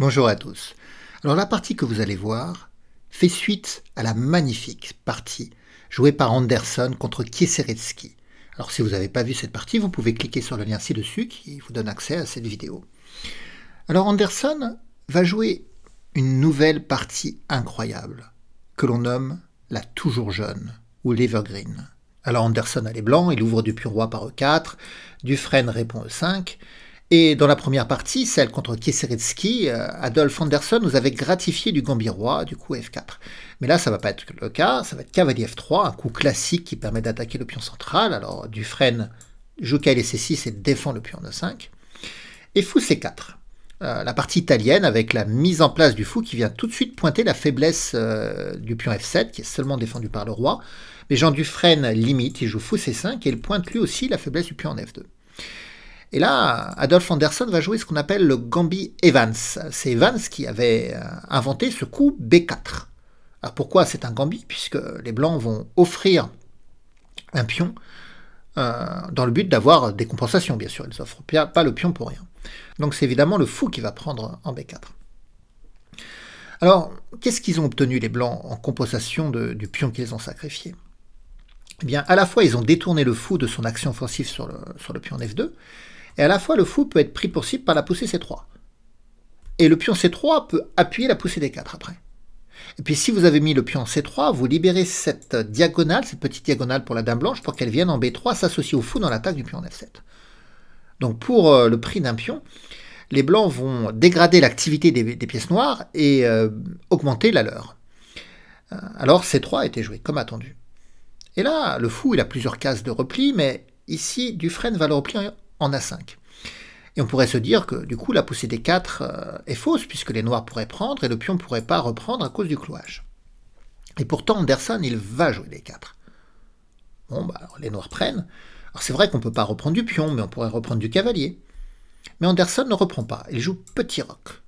Bonjour à tous. Alors la partie que vous allez voir fait suite à la magnifique partie jouée par Anderson contre Kieseretsky. Alors si vous n'avez pas vu cette partie, vous pouvez cliquer sur le lien ci-dessus qui vous donne accès à cette vidéo. Alors Anderson va jouer une nouvelle partie incroyable que l'on nomme la toujours jeune ou l'evergreen. Alors Anderson a les blancs, il ouvre du roi par E4, Dufresne répond E5, et dans la première partie, celle contre Kieseritzky, euh, Adolf Anderson nous avait gratifié du Gambirois, du coup F4. Mais là, ça va pas être le cas, ça va être cavalier F3, un coup classique qui permet d'attaquer le pion central. Alors Dufresne joue klc 6 et défend le pion en E5. Et fou C4. Euh, la partie italienne avec la mise en place du fou qui vient tout de suite pointer la faiblesse euh, du pion F7 qui est seulement défendu par le roi. Mais Jean Dufresne limite, il joue fou C5 et il pointe lui aussi la faiblesse du pion en F2. Et là, Adolf Anderson va jouer ce qu'on appelle le Gambi Evans. C'est Evans qui avait euh, inventé ce coup B4. Alors pourquoi c'est un Gambi Puisque les Blancs vont offrir un pion euh, dans le but d'avoir des compensations, bien sûr. Ils n'offrent pas le pion pour rien. Donc c'est évidemment le fou qui va prendre en B4. Alors, qu'est-ce qu'ils ont obtenu les Blancs en compensation du pion qu'ils ont sacrifié eh bien, à la fois, ils ont détourné le fou de son action offensive sur le, sur le pion F2, et à la fois le fou peut être pris pour cible par la poussée C3. Et le pion C3 peut appuyer la poussée D4 après. Et puis si vous avez mis le pion C3, vous libérez cette diagonale, cette petite diagonale pour la dame blanche, pour qu'elle vienne en B3 s'associer au fou dans l'attaque du pion F7. Donc pour euh, le prix d'un pion, les blancs vont dégrader l'activité des, pièces noires et euh, augmenter la leur. Euh, alors C3 a été joué, comme attendu. Et là, le fou, il a plusieurs cases de repli, mais ici, Dufresne va le replier en A5. Et on pourrait se dire que du coup la poussée des 4 euh, est fausse puisque les noirs pourraient prendre et le pion ne pourrait pas reprendre à cause du clouage. Et pourtant Anderson il va jouer des 4. Bon bah les noirs prennent. Alors c'est vrai qu'on ne peut pas reprendre du pion mais on pourrait reprendre du cavalier. Mais Anderson ne reprend pas, il joue petit roc.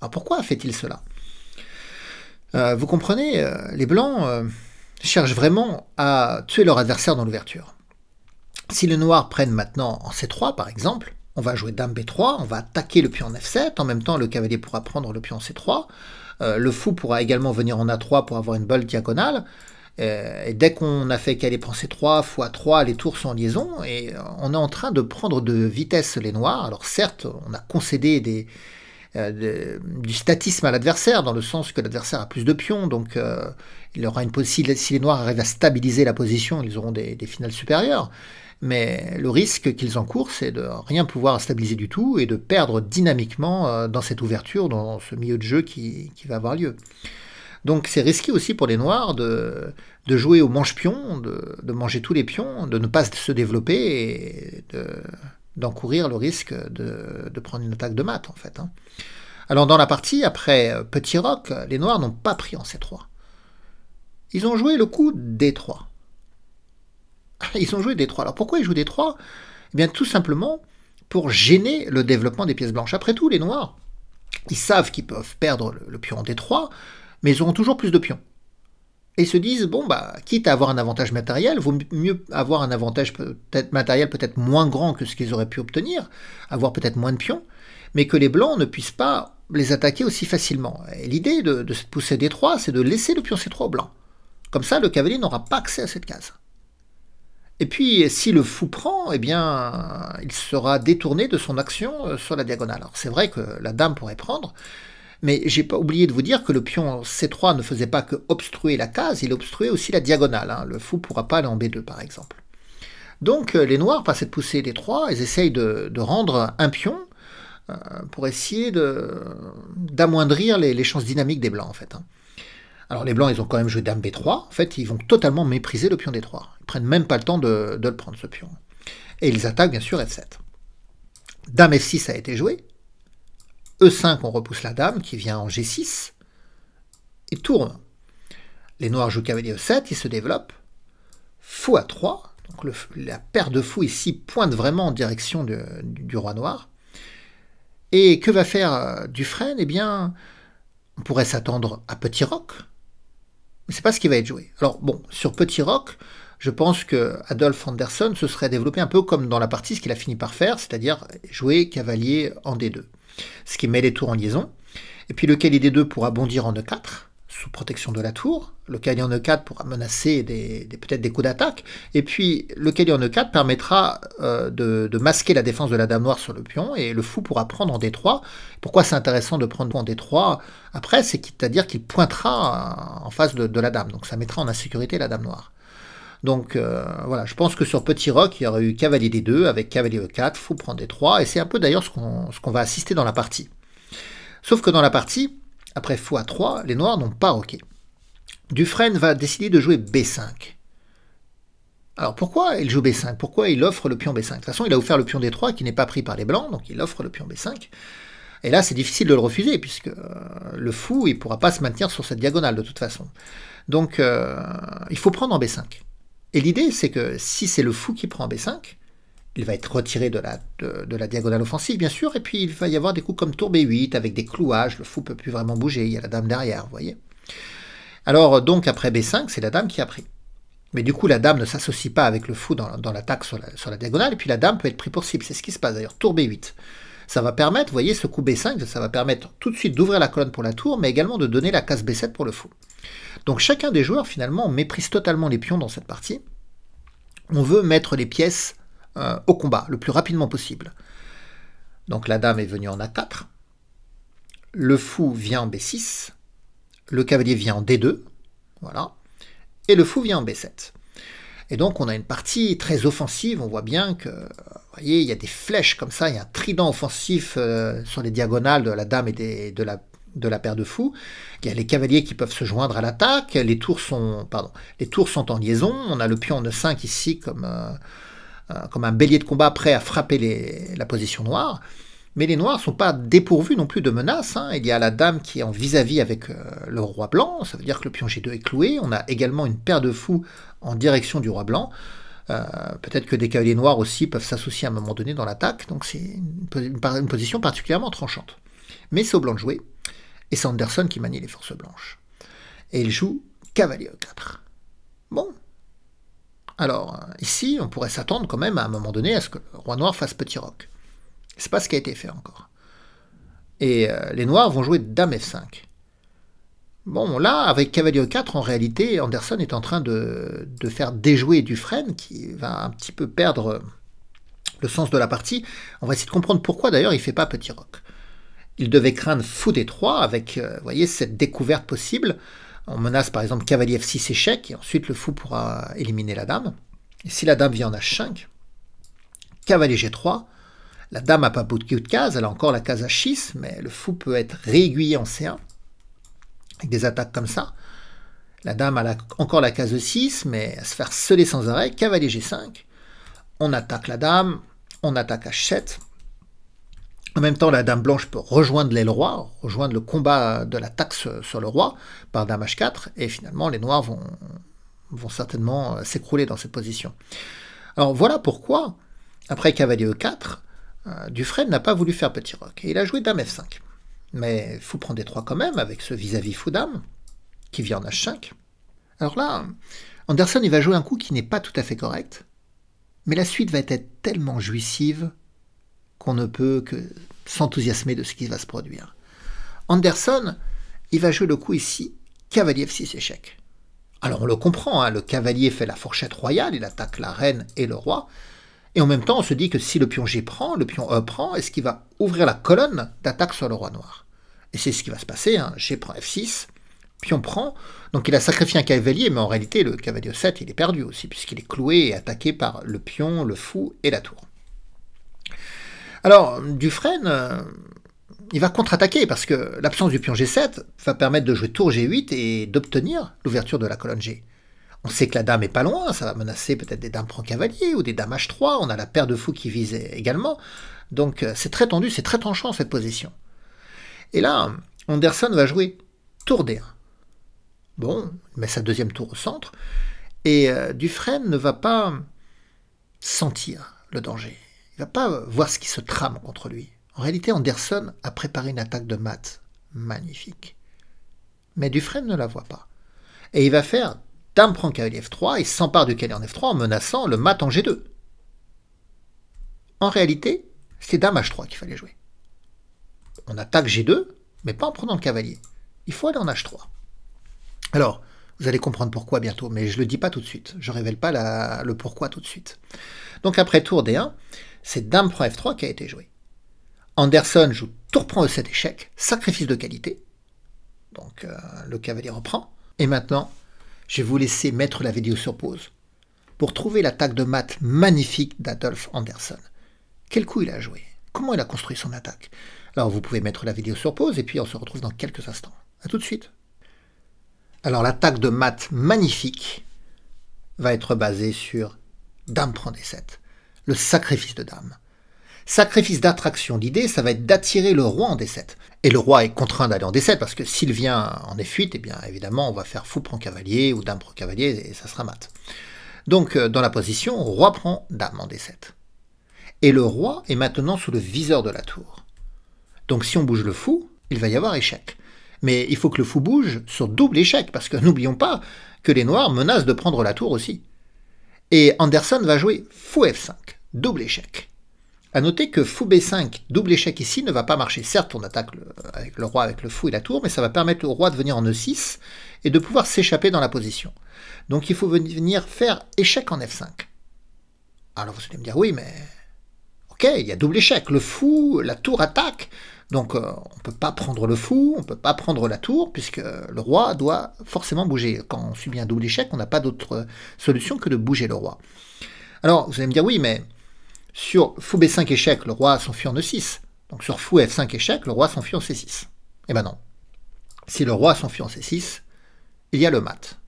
Alors pourquoi fait-il cela euh, Vous comprenez, euh, les blancs cherchent vraiment à tuer leur adversaire dans l'ouverture. Si les Noirs prennent maintenant en C3 par exemple, on va jouer Dame B3, on va attaquer le pion en F7, en même temps le cavalier pourra prendre le pion en C3, euh, le fou pourra également venir en A3 pour avoir une balle diagonale, euh, et dès qu'on a fait qu'elle est c 3 fois 3, les tours sont en liaison et on est en train de prendre de vitesse les noirs. Alors certes, on a concédé des, euh, du statisme à l'adversaire, dans le sens que l'adversaire a plus de pions, donc il aura une si les, si les noirs arrivent à stabiliser la position, ils auront des finales supérieures. Mais le risque qu'ils encourent, c'est de rien pouvoir stabiliser du tout et de perdre dynamiquement euh, dans cette ouverture, dans ce milieu de jeu qui, va avoir lieu. Donc c'est risqué aussi pour les Noirs de, de jouer au manche-pion, de, manger tous les pions, de ne pas se développer et d'encourir le risque de, prendre une attaque de mat, en fait. Hein. Alors dans la partie, après euh, Petit Rock, les Noirs n'ont pas pris en C3. Ils ont joué le coup d trois. Ah, ils ont joué D3. Alors pourquoi ils jouent D3 Eh bien tout simplement pour gêner le développement des pièces blanches. Après tout, les noirs, ils savent qu'ils peuvent perdre le, pion D3, mais ils auront toujours plus de pions. Et ils se disent, bon, bah, quitte à avoir un avantage matériel, vaut mieux avoir un avantage matériel peut-être moins grand que ce qu'ils auraient pu obtenir, avoir peut-être moins de pions, mais que les blancs ne puissent pas les attaquer aussi facilement. Et l'idée de, se pousser D3, c'est de laisser le pion C3 au blanc. Comme ça, le cavalier n'aura pas accès à cette case. Et puis, si le fou prend, eh bien, il sera détourné de son action euh, sur la diagonale. Alors, c'est vrai que la dame pourrait prendre, mais j'ai pas oublié de vous dire que le pion C3 ne faisait pas que obstruer la case, il obstruait aussi la diagonale. Hein. Le fou pourra pas aller en B2, par exemple. Donc, euh, les noirs, par cette poussée des trois, ils essayent de, rendre un pion euh, pour essayer d'amoindrir les, chances dynamiques des blancs, en fait. Hein. Alors les blancs, ils ont quand même joué dame b3. En fait, ils vont totalement mépriser le pion d3. Ils prennent même pas le temps de, le prendre, ce pion. Et ils attaquent, bien sûr, f7. Dame f6 a été jouée. e5, on repousse la dame, qui vient en g6. Et tourne. Les noirs jouent cavalier e7, ils se développent. Fou à 3. Donc la paire de fous ici pointe vraiment en direction du, roi noir. Et que va faire euh, Dufresne Eh bien, on pourrait s'attendre à petit roc, c'est pas ce qui va être joué. Alors bon, sur Petit Rock, je pense que Adolf Anderson se serait développé un peu comme dans la partie ce qu'il a fini par faire, c'est-à-dire jouer cavalier en D2, ce qui met les tours en liaison. Et puis lequel d 2 pourra bondir en E4, sous protection de la tour. Le en E4 pourra menacer peut-être des coups d'attaque. Et puis le en E4 permettra euh, de, masquer la défense de la Dame Noire sur le pion et le fou pourra prendre en D3. Pourquoi c'est intéressant de prendre en D3 après C'est-à-dire qu'il pointera en face de, la Dame. Donc ça mettra en insécurité la Dame Noire. Donc euh, voilà, je pense que sur Petit Rock, il y aurait eu Cavalier D2 avec Cavalier E4, fou prend D3. Et c'est un peu d'ailleurs ce qu'on va assister dans la partie. Sauf que dans la partie, après x3, les noirs n'ont pas ok. Dufresne va décider de jouer b5. Alors pourquoi il joue b5 Pourquoi il offre le pion b5 De toute façon, il a offert le pion d3 qui n'est pas pris par les blancs, donc il offre le pion b5. Et là, c'est difficile de le refuser, puisque euh, le fou, il ne pourra pas se maintenir sur cette diagonale de toute façon. Donc, euh, il faut prendre en b5. Et l'idée, c'est que si c'est le fou qui prend en b5, il va être retiré de la, de, la diagonale offensive, bien sûr, et puis il va y avoir des coups comme tour B8 avec des clouages, le fou peut plus vraiment bouger, il y a la dame derrière, vous voyez. Alors donc après B5, c'est la dame qui a pris. Mais du coup, la dame ne s'associe pas avec le fou dans, l'attaque sur la, sur la, diagonale, et puis la dame peut être prise pour cible, c'est ce qui se passe d'ailleurs, tour B8. Ça va permettre, vous voyez, ce coup B5, ça va permettre tout de suite d'ouvrir la colonne pour la tour, mais également de donner la case B7 pour le fou. Donc chacun des joueurs, finalement, méprise totalement les pions dans cette partie. On veut mettre les pièces euh, au combat le plus rapidement possible. Donc la dame est venue en A4, le fou vient en B6, le cavalier vient en D2, voilà, et le fou vient en B7. Et donc on a une partie très offensive, on voit bien que, voyez, il y a des flèches comme ça, il y a un trident offensif euh, sur les diagonales de la dame et de, la, de la paire de fous. Il y a les cavaliers qui peuvent se joindre à l'attaque, les tours sont les tours sont en liaison, on a le pion en E5 ici comme euh, euh, comme un bélier de combat prêt à frapper la position noire. Mais les Noirs ne sont pas dépourvus non plus de menaces. Hein. Il y a la dame qui est en vis-à-vis avec euh, le roi blanc, ça veut dire que le pion G2 est cloué. On a également une paire de fous en direction du roi blanc. Euh, peut-être que des cavaliers noirs aussi peuvent s'associer à un moment donné dans l'attaque, donc c'est une, position particulièrement tranchante. Mais c'est au blanc de jouer, et c'est Anderson qui manie les forces blanches. Et il joue cavalier e 4. Bon, alors, ici, on pourrait s'attendre quand même à un moment donné à ce que le roi noir fasse petit roc. C'est pas ce qui a été fait encore. Et euh, les noirs vont jouer dame f5. Bon, là, avec cavalier 4 en réalité, Anderson est en train de, faire déjouer Dufresne, qui va un petit peu perdre le sens de la partie. On va essayer de comprendre pourquoi, d'ailleurs, il fait pas petit roc. Il devait craindre fou des trois avec, euh, voyez, cette découverte possible. On menace par exemple cavalier f6 échec, et ensuite le fou pourra éliminer la dame. Et si la dame vient en h5, cavalier g3, la dame n'a pas beaucoup de cases, elle a encore la case h6, mais le fou peut être réaiguillé en c1, avec des attaques comme ça. La dame a encore la case 6, mais à se faire sceller sans arrêt, cavalier g5, on attaque la dame, on attaque h7, en même temps, la Dame Blanche peut rejoindre les rois, rejoindre le combat de la taxe sur le roi par Dame H4, et finalement les Noirs vont, certainement euh, s'écrouler dans cette position. Alors voilà pourquoi, après Cavalier E4, euh, Dufresne n'a pas voulu faire Petit rock. et il a joué Dame F5. Mais fou prend des trois quand même, avec ce vis-à-vis fou Dame, qui vient en H5. Alors là, Anderson, il va jouer un coup qui n'est pas tout à fait correct, mais la suite va être tellement jouissive qu'on ne peut que s'enthousiasmer de ce qui va se produire. Anderson, il va jouer le coup ici, cavalier f6 échec. Alors on le comprend, hein, le cavalier fait la fourchette royale, il attaque la reine et le roi, et en même temps on se dit que si le pion G prend, le pion E prend, est-ce qu'il va ouvrir la colonne d'attaque sur le roi noir Et c'est ce qui va se passer, hein, G prend f6, pion prend, donc il a sacrifié un cavalier, mais en réalité le cavalier 7 il est perdu aussi, puisqu'il est cloué et attaqué par le pion, le fou et la tour. Alors, Dufresne, euh, il va contre-attaquer parce que l'absence du pion G7 va permettre de jouer tour G8 et d'obtenir l'ouverture de la colonne G. On sait que la dame est pas loin, ça va menacer peut-être des dames prend cavalier ou des dames H3, on a la paire de fous qui vise également. Donc euh, c'est très tendu, c'est très tranchant cette position. Et là, Anderson va jouer tour D1. Bon, il met sa deuxième tour au centre, et euh, Dufresne ne va pas sentir le danger. Il va pas voir ce qui se trame contre lui. En réalité, Anderson a préparé une attaque de maths magnifique. Mais Dufresne ne la voit pas. Et il va faire Dame prend cavalier F3 et s'empare du cavalier en F3 en menaçant le mat en G2. En réalité, c'est Dame H3 qu'il fallait jouer. On attaque G2, mais pas en prenant le cavalier. Il faut aller en H3. Alors, vous allez comprendre pourquoi bientôt, mais je ne le dis pas tout de suite. Je ne révèle pas le pourquoi tout de suite. Donc après tour D1, c'est Dame prend F3 qui a été joué. Anderson joue tour prend E7 échec, sacrifice de qualité. Donc euh, le cavalier reprend. Et maintenant, je vais vous laisser mettre la vidéo sur pause pour trouver l'attaque de maths magnifique d'Adolf Anderson. Quel coup il a joué Comment il a construit son attaque Alors vous pouvez mettre la vidéo sur pause et puis on se retrouve dans quelques instants. A tout de suite. Alors l'attaque de maths magnifique va être basée sur Dame prend D7 le sacrifice de dame. Sacrifice d'attraction, d'idée, ça va être d'attirer le roi en D7. Et le roi est contraint d'aller en D7 parce que s'il vient en F8, eh bien évidemment, on va faire fou prend cavalier ou dame prend cavalier et ça sera mat. Donc, euh, dans la position, roi prend dame en D7. Et le roi est maintenant sous le viseur de la tour. Donc, si on bouge le fou, il va y avoir échec. Mais il faut que le fou bouge sur double échec parce que n'oublions pas que les noirs menacent de prendre la tour aussi. Et Anderson va jouer fou F5 double échec. A noter que fou b5, double échec ici, ne va pas marcher. Certes, on attaque le, avec le roi, avec le fou et la tour, mais ça va permettre au roi de venir en e6 et de pouvoir s'échapper dans la position. Donc il faut venir faire échec en f5. Alors vous allez me dire, oui, mais... Ok, il y a double échec. Le fou, la tour attaque. Donc euh, on ne peut pas prendre le fou, on ne peut pas prendre la tour, puisque le roi doit forcément bouger. Quand on subit un double échec, on n'a pas d'autre solution que de bouger le roi. Alors vous allez me dire, oui, mais sur fou b5 échec, le roi s'enfuit en e6. Donc sur fou f5 échec, le roi s'enfuit en c6. Eh ben non. Si le roi s'enfuit en c6, il y a le mat.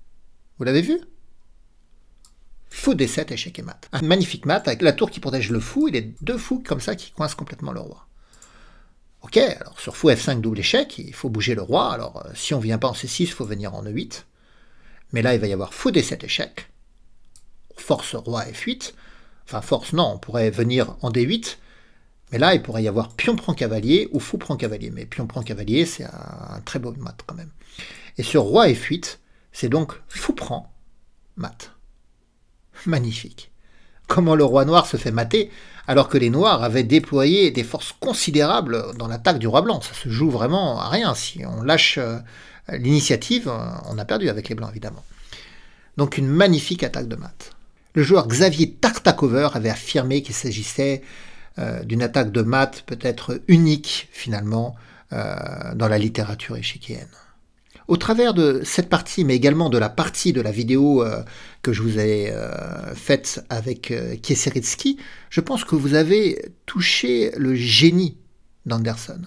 Vous l'avez vu Fou d7, échec et mat. Un magnifique mat avec la tour qui protège le fou et les deux fous comme ça qui coincent complètement le roi. Ok, alors sur fou f5 double échec, il faut bouger le roi. Alors euh, si on vient pas en c6, il faut venir en e8. Mais là, il va y avoir fou d7 échec. force roi f8. Enfin, force, non, on pourrait venir en D8. Mais là, il pourrait y avoir pion prend cavalier ou fou prend cavalier. Mais pion prend cavalier, c'est un très beau mat quand même. Et sur roi et fuite, c'est donc fou prend mat. Magnifique. Comment le roi noir se fait mater alors que les noirs avaient déployé des forces considérables dans l'attaque du roi blanc. Ça se joue vraiment à rien. Si on lâche euh, l'initiative, on a perdu avec les blancs évidemment. Donc une magnifique attaque de mat. Le joueur Xavier Tartakover avait affirmé qu'il s'agissait euh, d'une attaque de maths peut-être unique finalement euh, dans la littérature échiquéenne. Au travers de cette partie, mais également de la partie de la vidéo euh, que je vous ai faite avec Kieseritsky, je pense que vous avez touché le génie d'Anderson.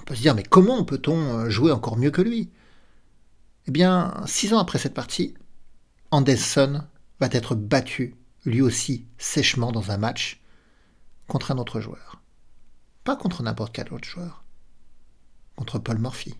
On peut se dire, mais comment peut-on jouer encore mieux que lui Eh bien, six ans après cette partie, Anderson va être battu lui aussi sèchement dans un match contre un autre joueur. Pas contre n'importe quel autre joueur. Contre Paul Morphy.